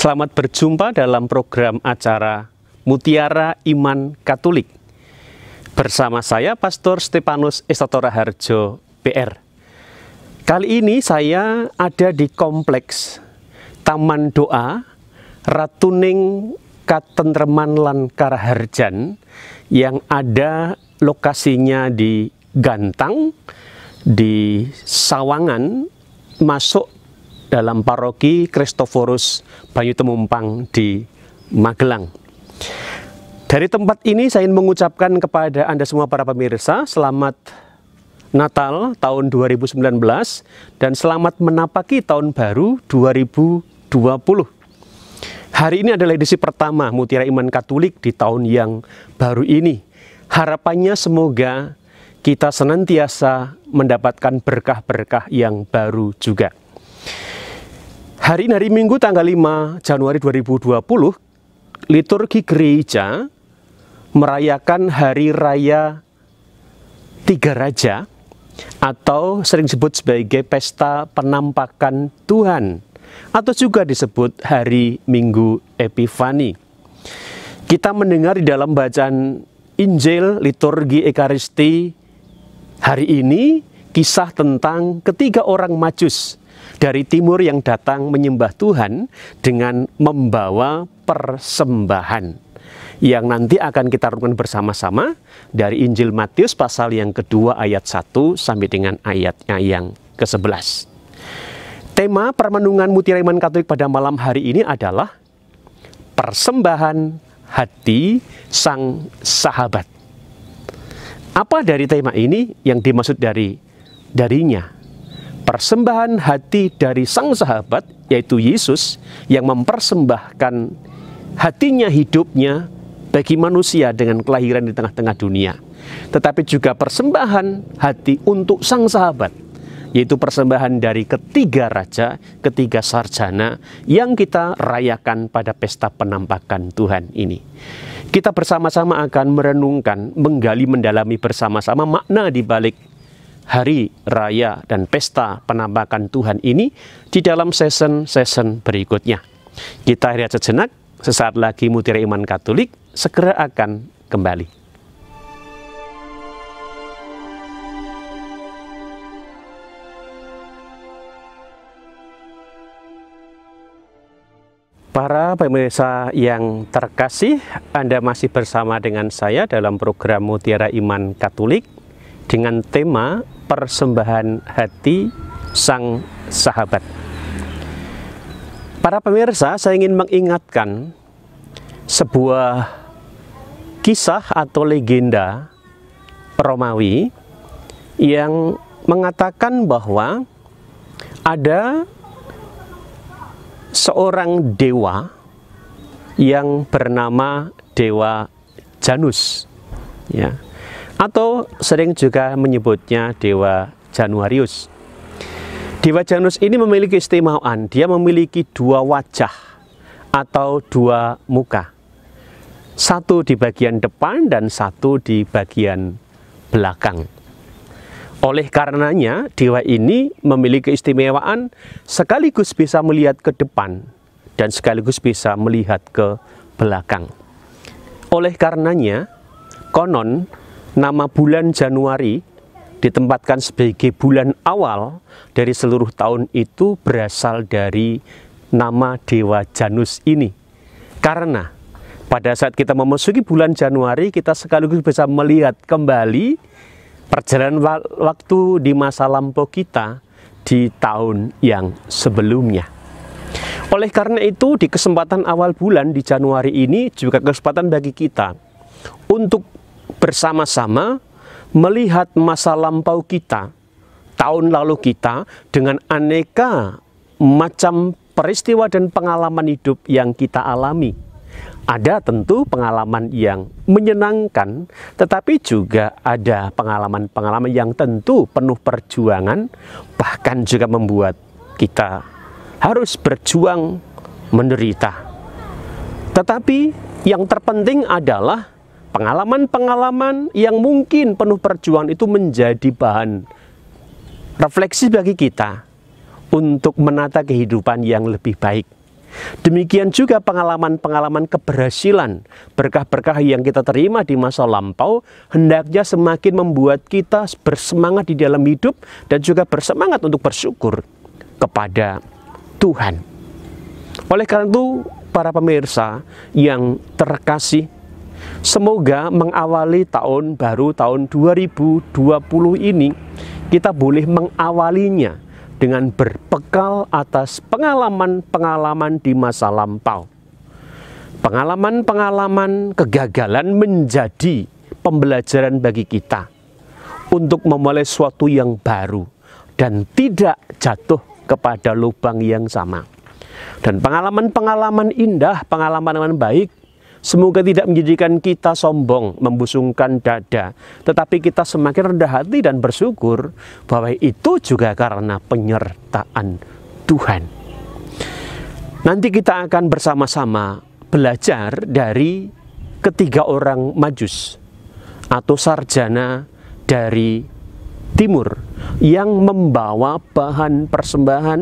Selamat berjumpa dalam program acara Mutiara Iman Katolik. Bersama saya Pastor Stepanus Estatora Harjo, PR. Kali ini saya ada di Kompleks Taman Doa Ratuning Katentreman Lan Karaharjan yang ada lokasinya di Gantang, di Sawangan, masuk dalam paroki Kristoforus Banyu Temumpang di Magelang. Dari tempat ini saya ingin mengucapkan kepada Anda semua para pemirsa, selamat Natal tahun 2019 dan selamat menapaki tahun baru 2020. Hari ini adalah edisi pertama Mutiara Iman Katolik di tahun yang baru ini. Harapannya semoga kita senantiasa mendapatkan berkah-berkah yang baru juga. Hari ini hari Minggu tanggal 5 Januari 2020, liturgi gereja merayakan Hari Raya Tiga Raja atau sering disebut sebagai Pesta Penampakan Tuhan atau juga disebut Hari Minggu Epifani. Kita mendengar di dalam bacaan Injil, liturgi Ekaristi hari ini kisah tentang ketiga orang majus dari timur yang datang menyembah Tuhan dengan membawa persembahan yang nanti akan kita renungkan bersama-sama dari Injil Matius pasal yang kedua ayat 1 sampai dengan ayatnya yang ke-11. Tema permenungan Mutiara Iman Katolik pada malam hari ini adalah persembahan hati sang sahabat. Apa dari tema ini yang dimaksud dari darinya? persembahan hati dari sang sahabat, yaitu Yesus, yang mempersembahkan hatinya, hidupnya bagi manusia dengan kelahiran di tengah-tengah dunia, tetapi juga persembahan hati untuk sang sahabat, yaitu persembahan dari ketiga raja, ketiga sarjana yang kita rayakan pada pesta penampakan Tuhan ini. Kita bersama-sama akan merenungkan, menggali, mendalami bersama-sama makna di balik hari raya dan pesta penampakan Tuhan ini di dalam season-season berikutnya. Kita lihat sejenak, sesaat lagi Mutiara Iman Katolik segera akan kembali. Para pemirsa yang terkasih, Anda masih bersama dengan saya dalam program Mutiara Iman Katolik dengan tema persembahan hati sang sahabat. Para pemirsa, saya ingin mengingatkan sebuah kisah atau legenda Romawi yang mengatakan bahwa ada seorang dewa yang bernama Dewa Janus. Ya atau sering juga menyebutnya Dewa Januarius. Dewa Janus ini memiliki istimewaan, dia memiliki dua wajah atau dua muka. Satu di bagian depan dan satu di bagian belakang. Oleh karenanya, dewa ini memiliki istimewaan sekaligus bisa melihat ke depan dan sekaligus bisa melihat ke belakang. Oleh karenanya, konon nama bulan Januari ditempatkan sebagai bulan awal dari seluruh tahun itu berasal dari nama Dewa Janus ini. Karena pada saat kita memasuki bulan Januari, kita sekaligus bisa melihat kembali perjalanan waktu di masa lampau kita di tahun yang sebelumnya. Oleh karena itu, di kesempatan awal bulan di Januari ini juga kesempatan bagi kita untuk bersama-sama melihat masa lampau kita, tahun lalu kita dengan aneka macam peristiwa dan pengalaman hidup yang kita alami. Ada tentu pengalaman yang menyenangkan, tetapi juga ada pengalaman-pengalaman yang tentu penuh perjuangan, bahkan juga membuat kita harus berjuang menderita. Tetapi yang terpenting adalah pengalaman-pengalaman yang mungkin penuh perjuangan itu menjadi bahan refleksi bagi kita untuk menata kehidupan yang lebih baik. Demikian juga pengalaman-pengalaman keberhasilan, berkah-berkah yang kita terima di masa lampau, hendaknya semakin membuat kita bersemangat di dalam hidup dan juga bersemangat untuk bersyukur kepada Tuhan. Oleh karena itu, para pemirsa yang terkasih, Semoga mengawali tahun baru tahun 2020 ini kita boleh mengawalinya dengan berbekal atas pengalaman-pengalaman di masa lampau. Pengalaman-pengalaman kegagalan menjadi pembelajaran bagi kita untuk memulai suatu yang baru dan tidak jatuh kepada lubang yang sama. Dan pengalaman-pengalaman indah, pengalaman-pengalaman baik Semoga tidak menjadikan kita sombong, membusungkan dada, tetapi kita semakin rendah hati dan bersyukur bahwa itu juga karena penyertaan Tuhan. Nanti kita akan bersama-sama belajar dari ketiga orang majus atau sarjana dari timur yang membawa bahan persembahan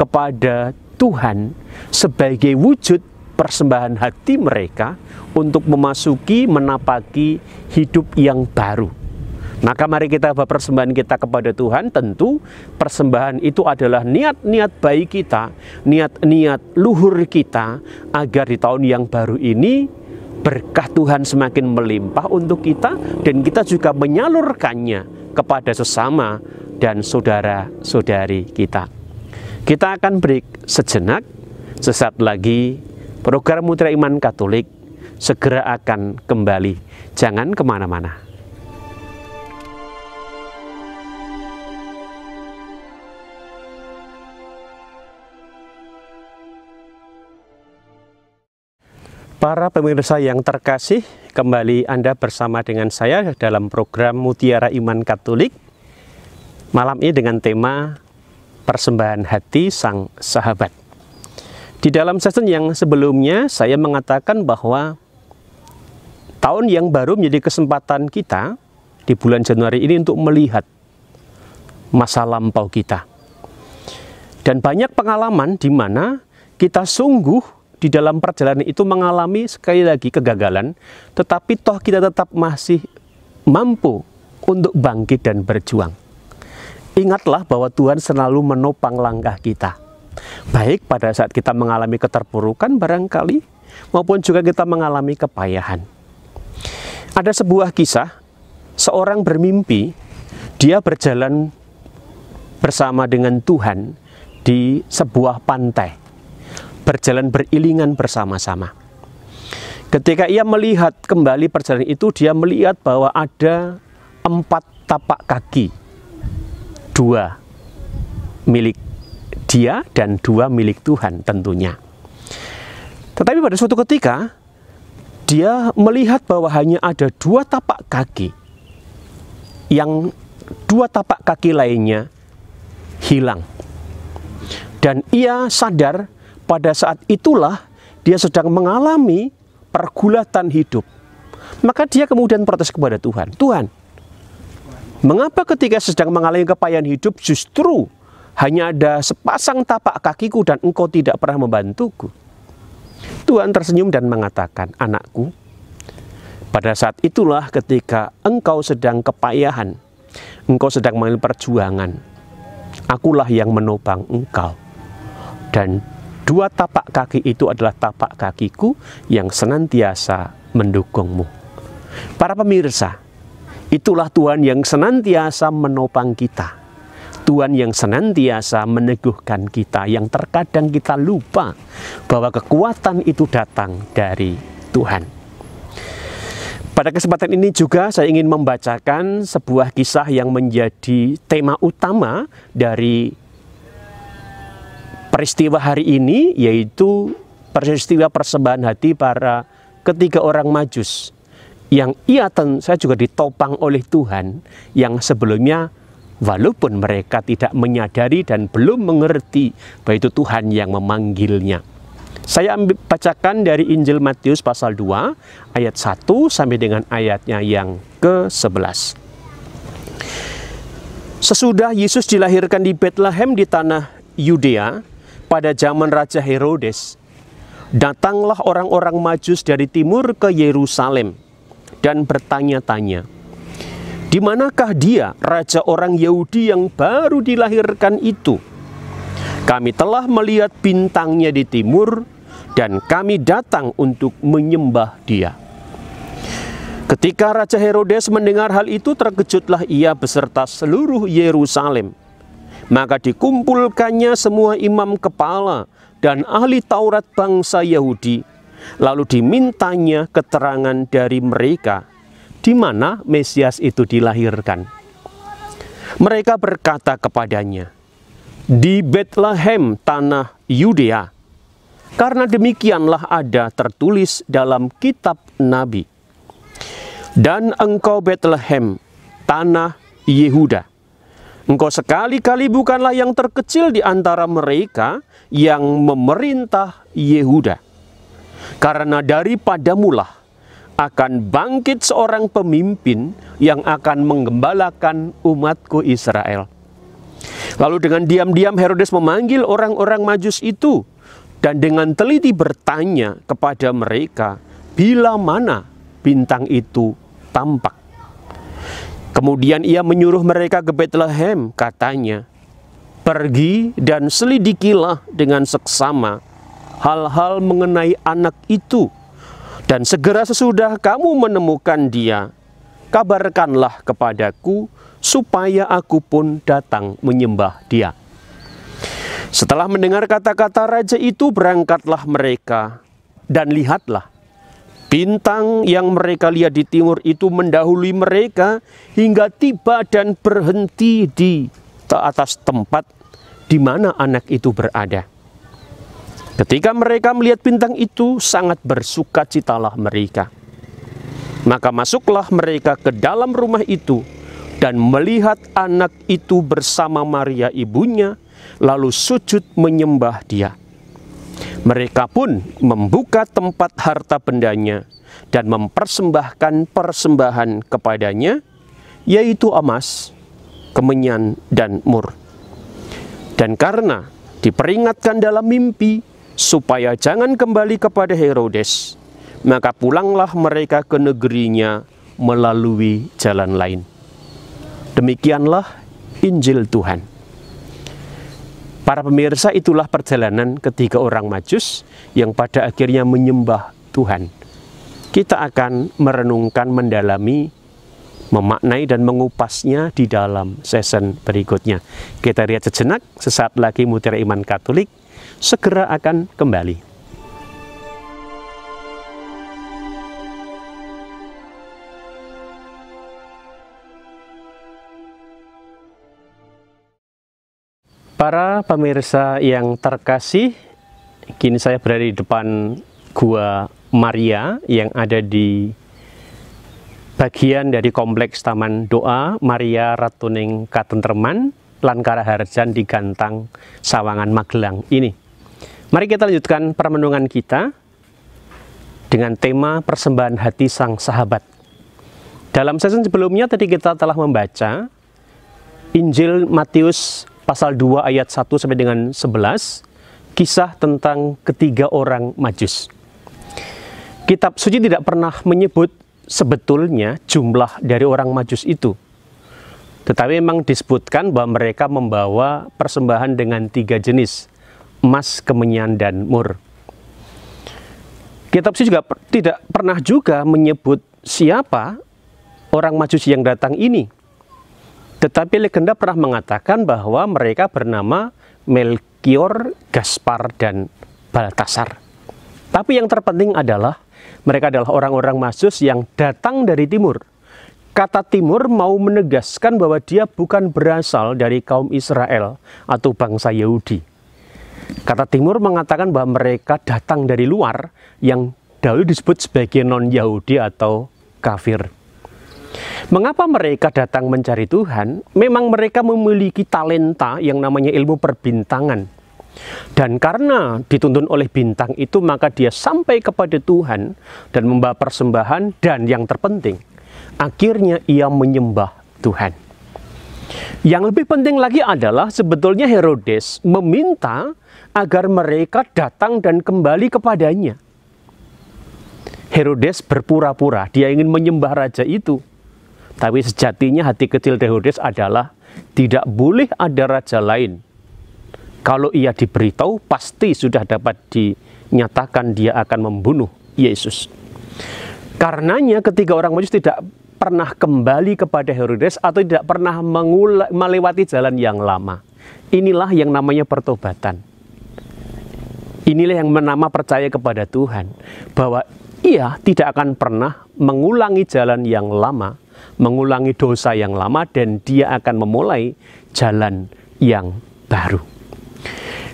kepada Tuhan sebagai wujud persembahan hati mereka untuk memasuki menapaki hidup yang baru. Maka mari kita bawa persembahan kita kepada Tuhan, tentu persembahan itu adalah niat-niat baik kita, niat-niat luhur kita agar di tahun yang baru ini berkah Tuhan semakin melimpah untuk kita dan kita juga menyalurkannya kepada sesama dan saudara-saudari kita. Kita akan break sejenak, sesaat lagi Program Mutiara Iman Katolik segera akan kembali. Jangan kemana-mana. Para pemirsa yang terkasih, kembali Anda bersama dengan saya dalam program Mutiara Iman Katolik. Malam ini dengan tema Persembahan Hati Sang Sahabat. Di dalam season yang sebelumnya saya mengatakan bahwa tahun yang baru menjadi kesempatan kita di bulan Januari ini untuk melihat masa lampau kita. Dan banyak pengalaman di mana kita sungguh di dalam perjalanan itu mengalami sekali lagi kegagalan, tetapi toh kita tetap masih mampu untuk bangkit dan berjuang. Ingatlah bahwa Tuhan selalu menopang langkah kita. Baik pada saat kita mengalami keterpurukan barangkali maupun juga kita mengalami kepayahan. Ada sebuah kisah seorang bermimpi dia berjalan bersama dengan Tuhan di sebuah pantai. Berjalan beriringan bersama-sama. Ketika ia melihat kembali perjalanan itu, dia melihat bahwa ada empat tapak kaki, dua milik dia dan dua milik Tuhan tentunya. Tetapi pada suatu ketika dia melihat bahwa hanya ada dua tapak kaki yang dua tapak kaki lainnya hilang. Dan ia sadar pada saat itulah dia sedang mengalami pergulatan hidup. Maka dia kemudian protes kepada Tuhan. Tuhan, mengapa ketika sedang mengalami kepayahan hidup justru hanya ada sepasang tapak kakiku dan engkau tidak pernah membantuku. Tuhan tersenyum dan mengatakan, anakku, pada saat itulah ketika engkau sedang kepayahan, engkau sedang mengalami perjuangan, akulah yang menopang engkau. Dan dua tapak kaki itu adalah tapak kakiku yang senantiasa mendukungmu. Para pemirsa, itulah Tuhan yang senantiasa menopang kita Tuhan yang senantiasa meneguhkan kita yang terkadang kita lupa bahwa kekuatan itu datang dari Tuhan. Pada kesempatan ini juga saya ingin membacakan sebuah kisah yang menjadi tema utama dari peristiwa hari ini yaitu peristiwa persembahan hati para ketiga orang majus yang ia ten, saya juga ditopang oleh Tuhan yang sebelumnya walaupun mereka tidak menyadari dan belum mengerti bahwa itu Tuhan yang memanggilnya. Saya ambil, bacakan dari Injil Matius pasal 2 ayat 1 sampai dengan ayatnya yang ke-11. Sesudah Yesus dilahirkan di Bethlehem di tanah Yudea pada zaman Raja Herodes, datanglah orang-orang Majus dari timur ke Yerusalem dan bertanya-tanya, di manakah dia, raja orang Yahudi yang baru dilahirkan itu? Kami telah melihat bintangnya di timur, dan kami datang untuk menyembah dia. Ketika Raja Herodes mendengar hal itu, terkejutlah ia beserta seluruh Yerusalem. Maka dikumpulkannya semua imam kepala dan ahli Taurat bangsa Yahudi, lalu dimintanya keterangan dari mereka di mana Mesias itu dilahirkan. Mereka berkata kepadanya, "Di Bethlehem, tanah Yudea." Karena demikianlah ada tertulis dalam kitab nabi. Dan engkau Bethlehem, tanah Yehuda. Engkau sekali-kali bukanlah yang terkecil di antara mereka yang memerintah Yehuda. Karena daripadamulah akan bangkit seorang pemimpin yang akan menggembalakan umatku Israel. Lalu dengan diam-diam Herodes memanggil orang-orang majus itu dan dengan teliti bertanya kepada mereka bila mana bintang itu tampak. Kemudian ia menyuruh mereka ke Bethlehem katanya, Pergi dan selidikilah dengan seksama hal-hal mengenai anak itu dan segera sesudah kamu menemukan dia, kabarkanlah kepadaku supaya aku pun datang menyembah dia. Setelah mendengar kata-kata raja itu, berangkatlah mereka dan lihatlah. Bintang yang mereka lihat di timur itu mendahului mereka hingga tiba dan berhenti di atas tempat di mana anak itu berada. Ketika mereka melihat bintang itu, sangat bersuka bersukacitalah mereka. Maka masuklah mereka ke dalam rumah itu dan melihat anak itu bersama Maria ibunya, lalu sujud menyembah dia. Mereka pun membuka tempat harta bendanya dan mempersembahkan persembahan kepadanya, yaitu emas, kemenyan, dan mur. Dan karena diperingatkan dalam mimpi supaya jangan kembali kepada Herodes, maka pulanglah mereka ke negerinya melalui jalan lain. Demikianlah Injil Tuhan. Para pemirsa itulah perjalanan ketiga orang majus yang pada akhirnya menyembah Tuhan. Kita akan merenungkan, mendalami, memaknai dan mengupasnya di dalam season berikutnya. Kita lihat sejenak, sesaat lagi Mutiara Iman Katolik segera akan kembali. Para pemirsa yang terkasih, kini saya berada di depan Gua Maria yang ada di bagian dari kompleks Taman Doa Maria Ratuning Katenterman Lan Karaharjan di Gantang, Sawangan, Magelang ini. Mari kita lanjutkan permenungan kita dengan tema persembahan hati sang sahabat. Dalam sesi sebelumnya tadi kita telah membaca Injil Matius pasal 2 ayat 1 sampai dengan 11 kisah tentang ketiga orang majus. Kitab suci tidak pernah menyebut sebetulnya jumlah dari orang majus itu. Tetapi memang disebutkan bahwa mereka membawa persembahan dengan tiga jenis, emas, kemenyan, dan mur. Kitab suci juga per, tidak pernah juga menyebut siapa orang majusi yang datang ini. Tetapi legenda pernah mengatakan bahwa mereka bernama Melchior, Gaspar, dan Baltasar. Tapi yang terpenting adalah mereka adalah orang-orang majus yang datang dari timur. Kata timur mau menegaskan bahwa dia bukan berasal dari kaum Israel atau bangsa Yahudi. Kata timur mengatakan bahwa mereka datang dari luar yang dahulu disebut sebagai non-Yahudi atau kafir. Mengapa mereka datang mencari Tuhan? Memang mereka memiliki talenta yang namanya ilmu perbintangan. Dan karena dituntun oleh bintang itu maka dia sampai kepada Tuhan dan membawa persembahan dan yang terpenting Akhirnya ia menyembah Tuhan. Yang lebih penting lagi adalah sebetulnya Herodes meminta agar mereka datang dan kembali kepadanya. Herodes berpura-pura, dia ingin menyembah raja itu. Tapi sejatinya hati kecil Herodes adalah tidak boleh ada raja lain. Kalau ia diberitahu, pasti sudah dapat dinyatakan dia akan membunuh Yesus. Karenanya ketika orang Majus tidak pernah kembali kepada Herodes atau tidak pernah mengula, melewati jalan yang lama. Inilah yang namanya pertobatan. Inilah yang menama percaya kepada Tuhan bahwa ia tidak akan pernah mengulangi jalan yang lama, mengulangi dosa yang lama dan dia akan memulai jalan yang baru.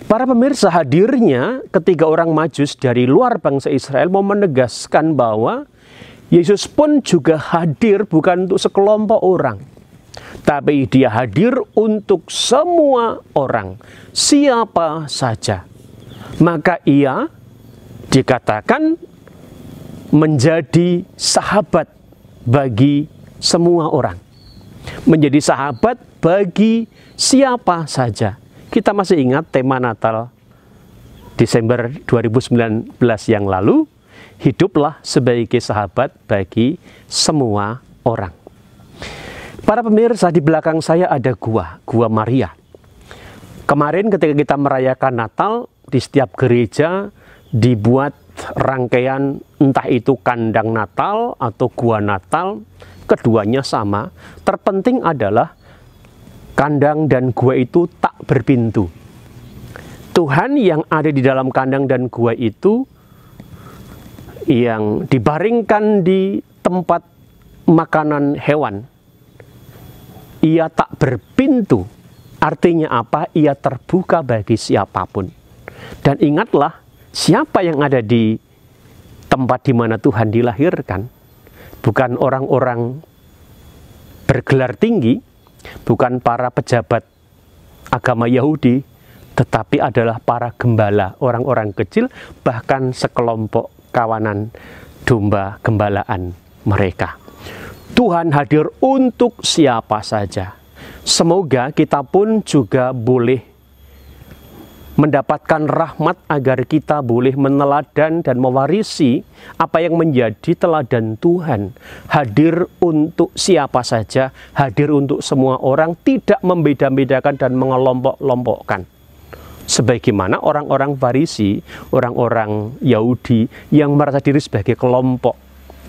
Para pemirsa hadirnya ketiga orang majus dari luar bangsa Israel mau menegaskan bahwa Yesus pun juga hadir bukan untuk sekelompok orang, tapi dia hadir untuk semua orang, siapa saja. Maka ia dikatakan menjadi sahabat bagi semua orang. Menjadi sahabat bagi siapa saja. Kita masih ingat tema Natal Desember 2019 yang lalu hiduplah sebagai sahabat bagi semua orang. Para pemirsa di belakang saya ada gua, gua Maria. Kemarin ketika kita merayakan Natal di setiap gereja dibuat rangkaian entah itu kandang Natal atau gua Natal, keduanya sama. Terpenting adalah kandang dan gua itu tak berpintu. Tuhan yang ada di dalam kandang dan gua itu yang dibaringkan di tempat makanan hewan. Ia tak berpintu, artinya apa? Ia terbuka bagi siapapun. Dan ingatlah, siapa yang ada di tempat di mana Tuhan dilahirkan, bukan orang-orang bergelar tinggi, bukan para pejabat agama Yahudi, tetapi adalah para gembala, orang-orang kecil, bahkan sekelompok kawanan domba gembalaan mereka. Tuhan hadir untuk siapa saja. Semoga kita pun juga boleh mendapatkan rahmat agar kita boleh meneladan dan mewarisi apa yang menjadi teladan Tuhan. Hadir untuk siapa saja, hadir untuk semua orang, tidak membeda-bedakan dan mengelompok-lompokkan sebagaimana orang-orang Farisi, orang-orang Yahudi yang merasa diri sebagai kelompok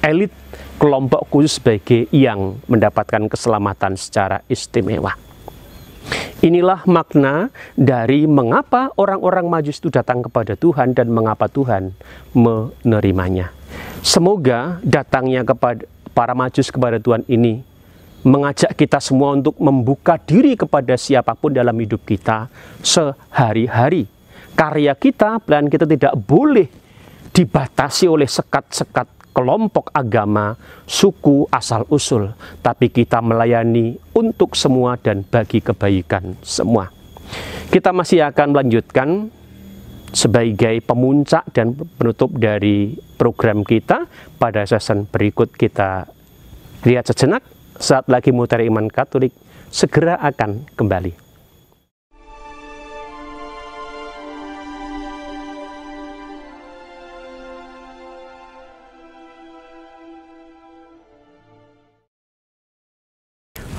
elit, kelompok khusus sebagai yang mendapatkan keselamatan secara istimewa. Inilah makna dari mengapa orang-orang majus itu datang kepada Tuhan dan mengapa Tuhan menerimanya. Semoga datangnya kepada para majus kepada Tuhan ini mengajak kita semua untuk membuka diri kepada siapapun dalam hidup kita sehari-hari. Karya kita, plan kita tidak boleh dibatasi oleh sekat-sekat kelompok agama, suku, asal-usul. Tapi kita melayani untuk semua dan bagi kebaikan semua. Kita masih akan melanjutkan sebagai pemuncak dan penutup dari program kita pada season berikut kita lihat sejenak saat lagi mutara iman Katolik segera akan kembali.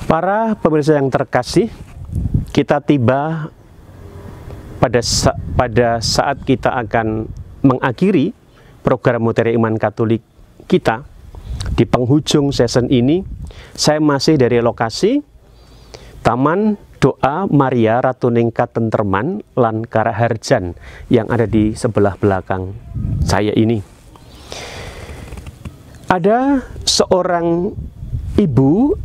Para pemirsa yang terkasih, kita tiba pada sa pada saat kita akan mengakhiri program materi iman Katolik kita di penghujung season ini saya masih dari lokasi Taman Doa Maria Ratu Ningkat Tenterman Lan Karaharjan yang ada di sebelah belakang saya ini. Ada seorang ibu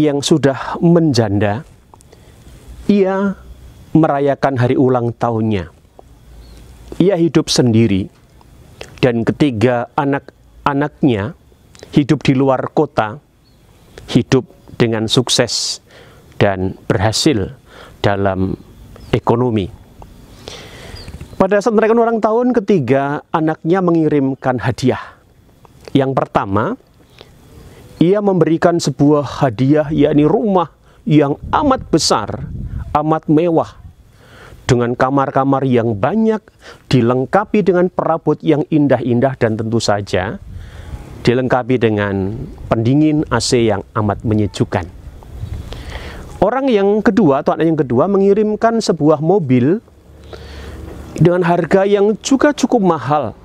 yang sudah menjanda, ia merayakan hari ulang tahunnya. Ia hidup sendiri dan ketiga anak-anaknya hidup di luar kota hidup dengan sukses dan berhasil dalam ekonomi. Pada saat mereka orang tahun ketiga, anaknya mengirimkan hadiah. Yang pertama, ia memberikan sebuah hadiah yakni rumah yang amat besar, amat mewah dengan kamar-kamar yang banyak, dilengkapi dengan perabot yang indah-indah dan tentu saja dilengkapi dengan pendingin AC yang amat menyejukkan. Orang yang kedua atau anak yang kedua mengirimkan sebuah mobil dengan harga yang juga cukup mahal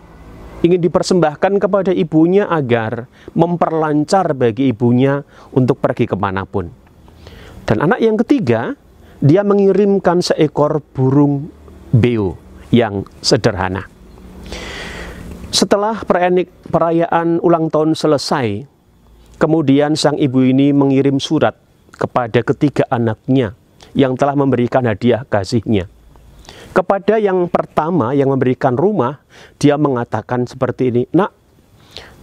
ingin dipersembahkan kepada ibunya agar memperlancar bagi ibunya untuk pergi kemanapun. Dan anak yang ketiga, dia mengirimkan seekor burung beo yang sederhana. Setelah perayaan, ulang tahun selesai, kemudian sang ibu ini mengirim surat kepada ketiga anaknya yang telah memberikan hadiah kasihnya. Kepada yang pertama yang memberikan rumah, dia mengatakan seperti ini, Nak,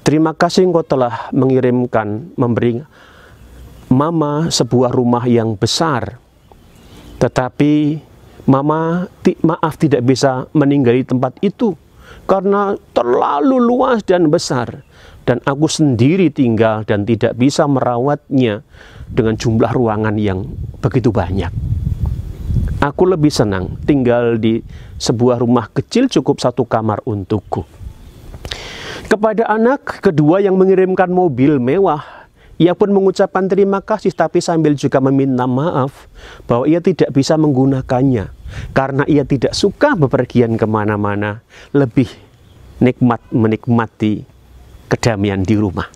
terima kasih engkau telah mengirimkan, memberi mama sebuah rumah yang besar. Tetapi mama maaf tidak bisa meninggali tempat itu karena terlalu luas dan besar dan aku sendiri tinggal dan tidak bisa merawatnya dengan jumlah ruangan yang begitu banyak. Aku lebih senang tinggal di sebuah rumah kecil cukup satu kamar untukku. Kepada anak kedua yang mengirimkan mobil mewah ia pun mengucapkan terima kasih tapi sambil juga meminta maaf bahwa ia tidak bisa menggunakannya karena ia tidak suka bepergian kemana-mana, lebih nikmat menikmati kedamaian di rumah.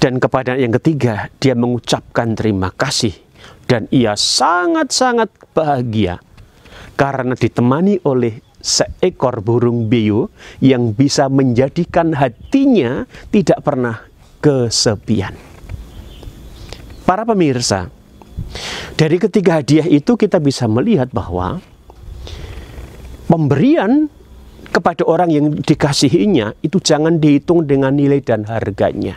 Dan kepada yang ketiga, dia mengucapkan terima kasih dan ia sangat-sangat bahagia karena ditemani oleh seekor burung beo yang bisa menjadikan hatinya tidak pernah kesepian. Para pemirsa, dari ketiga hadiah itu kita bisa melihat bahwa pemberian kepada orang yang dikasihinya itu jangan dihitung dengan nilai dan harganya.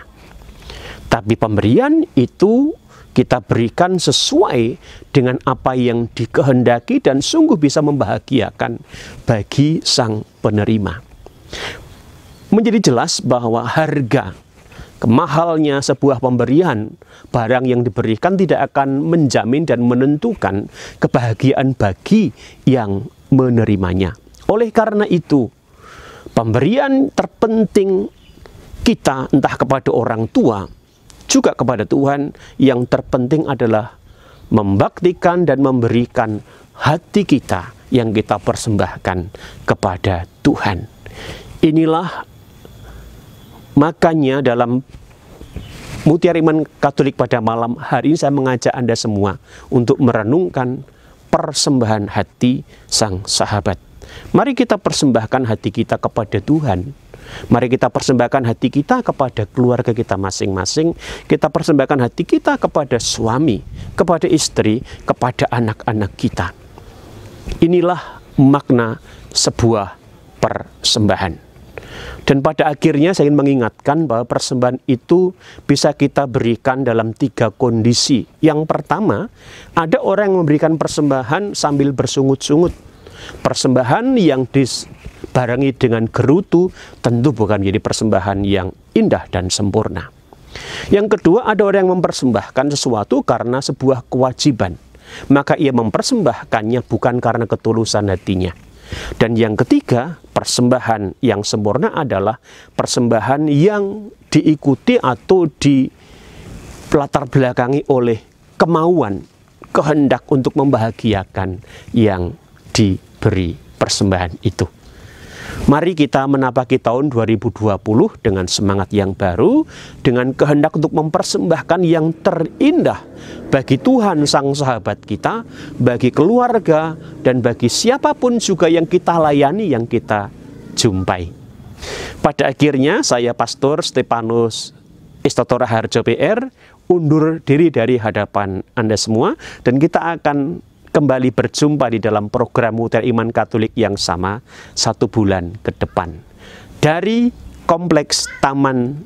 Tapi pemberian itu kita berikan sesuai dengan apa yang dikehendaki dan sungguh bisa membahagiakan bagi sang penerima. Menjadi jelas bahwa harga Kemahalnya sebuah pemberian, barang yang diberikan tidak akan menjamin dan menentukan kebahagiaan bagi yang menerimanya. Oleh karena itu, pemberian terpenting kita entah kepada orang tua, juga kepada Tuhan, yang terpenting adalah membaktikan dan memberikan hati kita yang kita persembahkan kepada Tuhan. Inilah Makanya dalam Mutiara Iman Katolik pada malam hari ini saya mengajak Anda semua untuk merenungkan persembahan hati sang sahabat. Mari kita persembahkan hati kita kepada Tuhan. Mari kita persembahkan hati kita kepada keluarga kita masing-masing. Kita persembahkan hati kita kepada suami, kepada istri, kepada anak-anak kita. Inilah makna sebuah persembahan. Dan pada akhirnya saya ingin mengingatkan bahwa persembahan itu bisa kita berikan dalam tiga kondisi. Yang pertama, ada orang yang memberikan persembahan sambil bersungut-sungut. Persembahan yang disbarengi dengan gerutu tentu bukan jadi persembahan yang indah dan sempurna. Yang kedua, ada orang yang mempersembahkan sesuatu karena sebuah kewajiban. Maka ia mempersembahkannya bukan karena ketulusan hatinya dan yang ketiga, persembahan yang sempurna adalah persembahan yang diikuti atau dilatar belakangi oleh kemauan, kehendak untuk membahagiakan yang diberi persembahan itu. Mari kita menapaki tahun 2020 dengan semangat yang baru, dengan kehendak untuk mempersembahkan yang terindah bagi Tuhan sang sahabat kita, bagi keluarga, dan bagi siapapun juga yang kita layani, yang kita jumpai. Pada akhirnya saya Pastor Stepanus Istotora Harjo PR undur diri dari hadapan Anda semua dan kita akan kembali berjumpa di dalam program Muter Iman Katolik yang sama satu bulan ke depan. Dari Kompleks Taman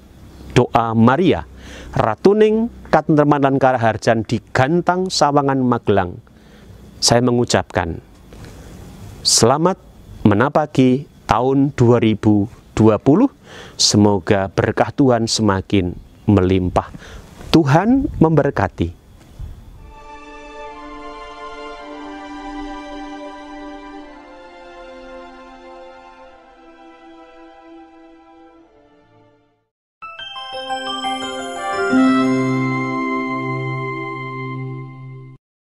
Doa Maria, Ratuning, Katenterman dan Karaharjan di Gantang, Sawangan, Magelang, saya mengucapkan selamat menapaki tahun 2020. Semoga berkah Tuhan semakin melimpah. Tuhan memberkati.